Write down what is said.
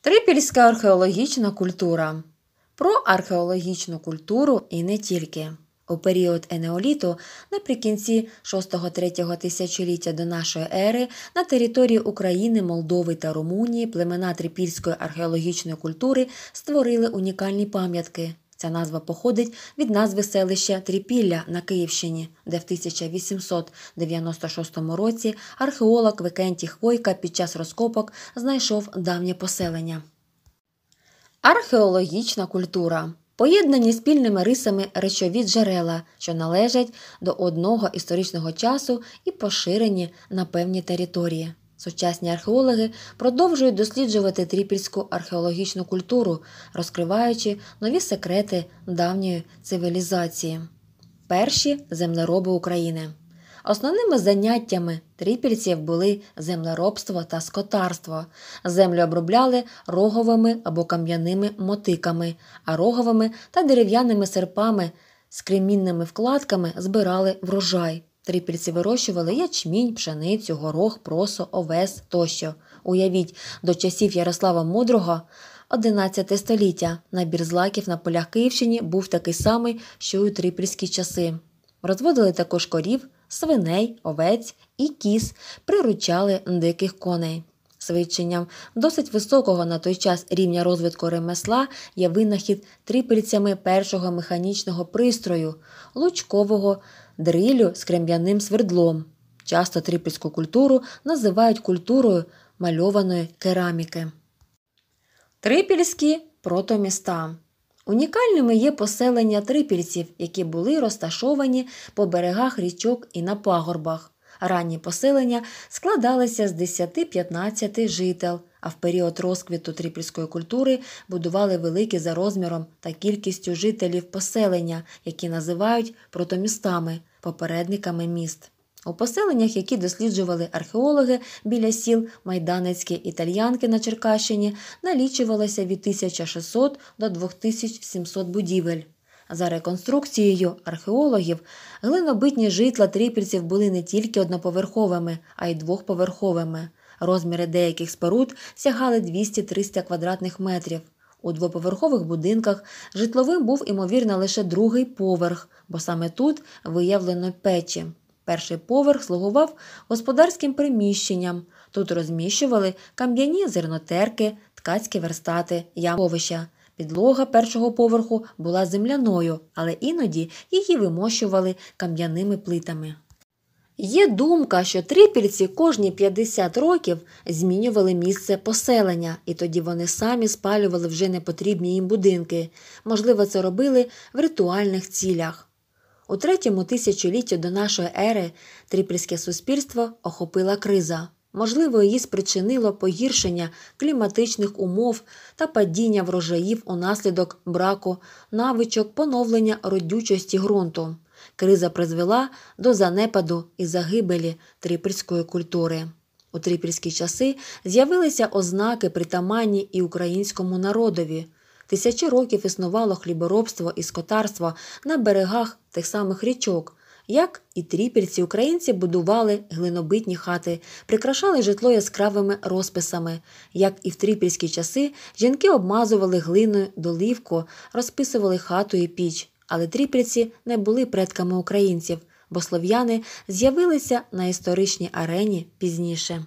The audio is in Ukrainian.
Трипільська археологічна культура. Про археологічну культуру і не тільки. У період Енеоліту наприкінці 6-3 тисячоліття до нашої ери на території України, Молдови та Румунії племена трипільської археологічної культури створили унікальні пам'ятки. Ця назва походить від назви селища Тріпілля на Київщині, де в 1896 році археолог Викентій Хвойка під час розкопок знайшов давнє поселення. Археологічна культура поєднані спільними рисами речові джерела, що належать до одного історичного часу і поширені на певні території. Сучасні археологи продовжують досліджувати тріпільську археологічну культуру, розкриваючи нові секрети давньої цивілізації. Перші землероби України. Основними заняттями тріпільців були землеробство та скотарство. Землю обробляли роговими або кам'яними мотиками, а роговими та дерев'яними серпами з кремінними вкладками збирали врожай. Трипільці вирощували ячмінь, пшеницю, горох, просо, овес тощо. Уявіть, до часів Ярослава Мудрого, 11 століття, набір злаків на полях Київщині був такий самий, що й у трипільські часи. Розводили також корів, свиней, овець і кіз, приручали диких коней. Свідченням досить високого на той час рівня розвитку ремесла є винахід трипільцями першого механічного пристрою, лучкового дрилю з крем'яним свердлом. Часто трипільську культуру називають культурою мальованої кераміки. Трипільські протоміста. Унікальними є поселення трипільців, які були розташовані по берегах річок і на пагорбах. Ранні поселення складалися з 10-15 жител, а в період розквіту тріпільської культури будували великі за розміром та кількістю жителів поселення, які називають протомістами, попередниками міст. У поселеннях, які досліджували археологи біля сіл Майданецькі італьянки на Черкащині, налічувалося від 1600 до 2700 будівель. За реконструкцією археологів, глинобитні житла трипільців були не тільки одноповерховими, а й двохповерховими. Розміри деяких споруд сягали 200-300 квадратних метрів. У двоповерхових будинках житловим був імовірно лише другий поверх, бо саме тут виявлено печі. Перший поверх слугував господарським приміщенням. Тут розміщували кам'яні зернотерки, ткацькі верстати, ямовища. Підлога першого поверху була земляною, але іноді її вимощували кам'яними плитами. Є думка, що трипільці кожні 50 років змінювали місце поселення, і тоді вони самі спалювали вже непотрібні їм будинки. Можливо, це робили в ритуальних цілях. У третьому тисячолітті до нашої ери трипільське суспільство охопила криза. Можливо, її спричинило погіршення кліматичних умов та падіння врожаїв унаслідок браку, навичок поновлення родючості ґрунту. Криза призвела до занепаду і загибелі трипільської культури. У трипільські часи з'явилися ознаки притаманні і українському народові. Тисячі років існувало хліборобство і скотарство на берегах тих самих річок, як і тріпільці, українці будували глинобитні хати, прикрашали житло яскравими розписами. Як і в тріпільські часи, жінки обмазували глиною долівку, розписували хату і піч. Але тріпільці не були предками українців, бо слов'яни з'явилися на історичній арені пізніше.